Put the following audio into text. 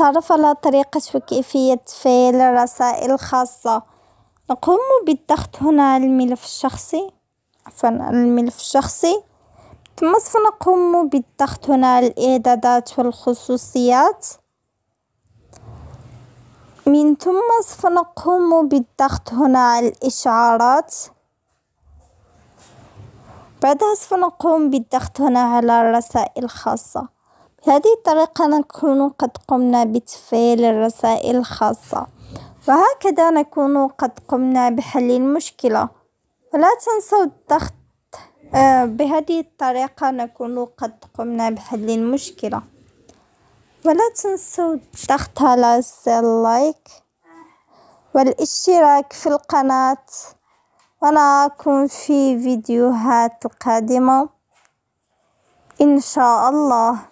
نتعرف على طريقة وكيفية تفعيل الرسائل الخاصة نقوم بالضغط هنا على الملف الشخصي عفوا الملف الشخصي ثم سوف نقوم بالضغط هنا على الإعدادات والخصوصيات من ثم سوف نقوم بالضغط هنا على الإشعارات بعدها سوف نقوم بالضغط هنا على الرسائل الخاصة بهذه الطريقة نكون قد قمنا بتفعيل الرسائل الخاصة وهكذا نكون قد قمنا بحل المشكلة ولا تنسوا الضغط آه، بهذه الطريقة نكون قد قمنا بحل المشكلة ولا تنسوا الضغط على زر لايك والاشتراك في القناة ونراكم في فيديوهات القادمة إن شاء الله